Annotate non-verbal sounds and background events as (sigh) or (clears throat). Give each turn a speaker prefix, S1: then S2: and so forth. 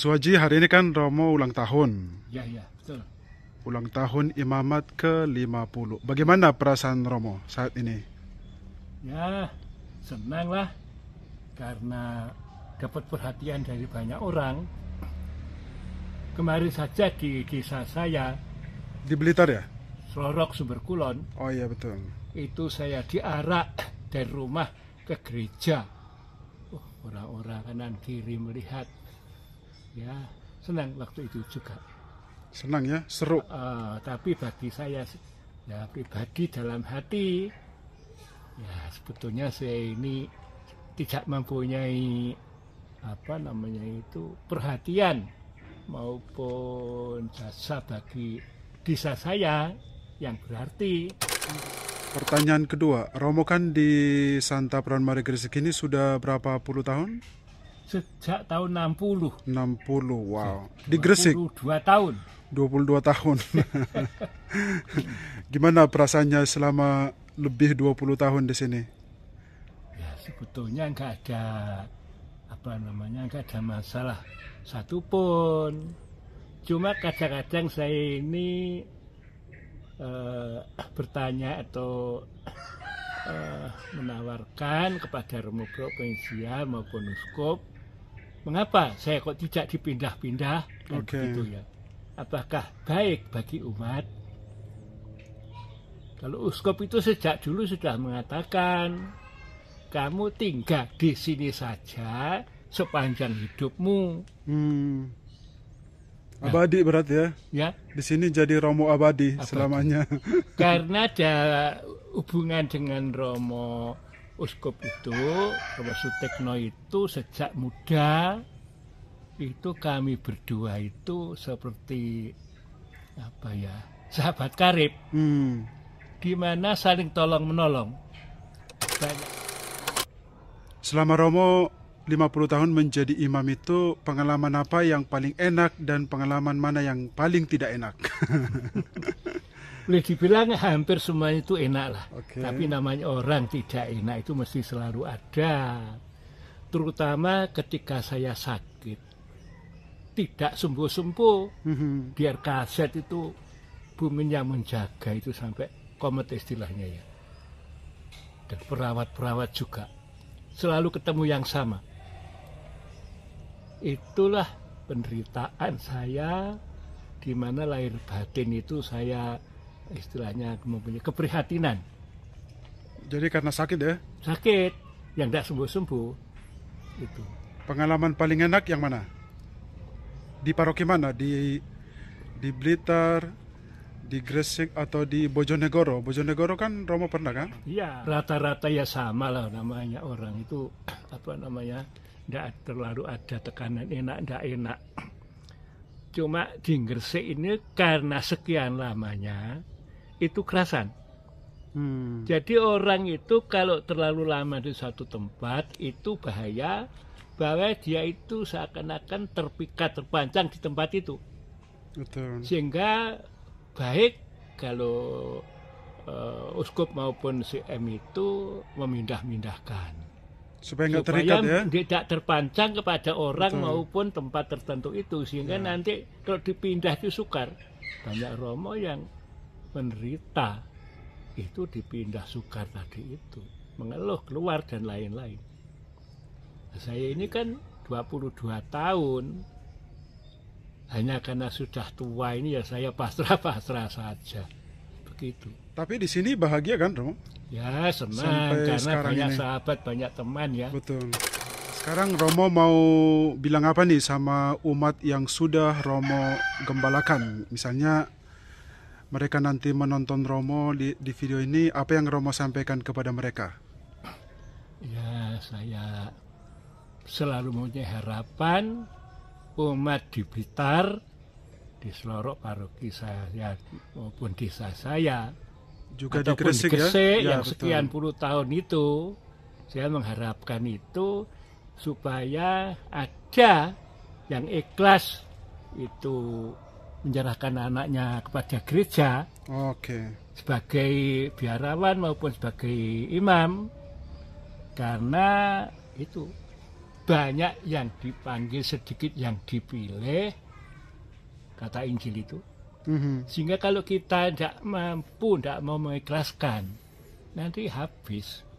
S1: Mas Waji, hari ini kan Romo ulang tahun.
S2: Ya, ya, betul.
S1: Ulang tahun imamat ke-50. Bagaimana perasaan Romo saat ini?
S2: Ya, senanglah. Karena dapat perhatian dari banyak orang. Kemarin saja di desa saya.
S1: Di Blitar ya?
S2: Selorok Sumber Kulon. Oh iya, betul. Itu saya diarak dari rumah ke gereja. Oh, orang-orang oh, kanan kiri melihat ya senang waktu itu juga senang ya seru uh, tapi bagi saya ya pribadi dalam hati ya sebetulnya saya ini tidak mempunyai apa namanya itu perhatian maupun jasa bagi desa saya yang berarti
S1: Pertanyaan kedua, Romo kan di Santa Pran Maria Gresik ini sudah berapa puluh tahun? sejak tahun 60. 60, wow. Di Gresik. 22 tahun. 22 tahun. (laughs) Gimana perasaannya selama lebih 20 tahun di sini?
S2: Ya, sebetulnya nggak ada apa namanya nggak ada masalah satupun. Cuma kadang-kadang saya ini uh, bertanya atau uh, menawarkan kepada Remukro Pensial maupun Uskup mengapa saya kok tidak dipindah-pindah kan okay. gitu ya apakah baik bagi umat kalau uskup itu sejak dulu sudah mengatakan kamu tinggal di sini saja sepanjang hidupmu hmm.
S1: Nah. abadi nah, berarti ya ya di sini jadi romo abadi, abadi. selamanya
S2: karena ada hubungan dengan romo uskup itu Bapak Sutekno itu sejak muda itu kami berdua itu seperti apa ya sahabat karib hmm. di saling tolong menolong. Banyak.
S1: Selama Romo 50 tahun menjadi imam itu pengalaman apa yang paling enak dan pengalaman mana yang paling tidak enak?
S2: (laughs) boleh dibilang hampir semuanya itu enak lah. Okay. Tapi namanya orang tidak enak itu mesti selalu ada. Terutama ketika saya sakit. Tidak sembuh-sembuh. Mm-hmm. Biar kaset itu buminya menjaga itu sampai komet istilahnya ya. Dan perawat-perawat juga. Selalu ketemu yang sama. Itulah penderitaan saya di mana lahir batin itu saya istilahnya mempunyai keprihatinan. Jadi karena sakit ya? Sakit,
S1: yang tidak sembuh-sembuh. Itu. Pengalaman paling enak yang mana? Di paroki mana? Di di Blitar, di Gresik atau di Bojonegoro? Bojonegoro kan Romo pernah kan?
S2: Iya, rata-rata ya sama lah namanya orang itu (clears throat) apa namanya tidak terlalu ada tekanan enak tidak enak cuma di Gresik ini karena sekian lamanya itu kerasan. Hmm. Jadi orang itu kalau terlalu lama di suatu tempat itu bahaya bahwa dia itu seakan-akan terpikat terpancang di tempat itu. Betul. Sehingga baik kalau uh, uskup maupun CM itu memindah-mindahkan supaya nggak terikat ya tidak terpancang kepada orang Betul. maupun tempat tertentu itu sehingga ya. nanti kalau dipindah itu sukar banyak romo yang menderita itu dipindah sukar tadi itu mengeluh keluar dan lain-lain nah, saya ini kan 22 tahun hanya karena sudah tua ini ya saya pasrah-pasrah saja begitu
S1: tapi di sini bahagia kan Romo
S2: ya senang Sampai karena banyak ini. sahabat banyak teman ya betul
S1: sekarang Romo mau bilang apa nih sama umat yang sudah Romo gembalakan misalnya mereka nanti menonton Romo di, di video ini, apa yang Romo sampaikan kepada mereka?
S2: Ya, saya selalu mempunyai harapan umat di Blitar, di seluruh paroki saya maupun desa saya, juga di Gresik, di ya? Gresik ya, yang ya, sekian puluh tahun itu, saya mengharapkan itu supaya ada yang ikhlas itu menyerahkan anaknya kepada gereja okay. sebagai biarawan maupun sebagai imam karena itu banyak yang dipanggil sedikit yang dipilih kata Injil itu mm-hmm. sehingga kalau kita tidak mampu tidak mau mengikhlaskan nanti habis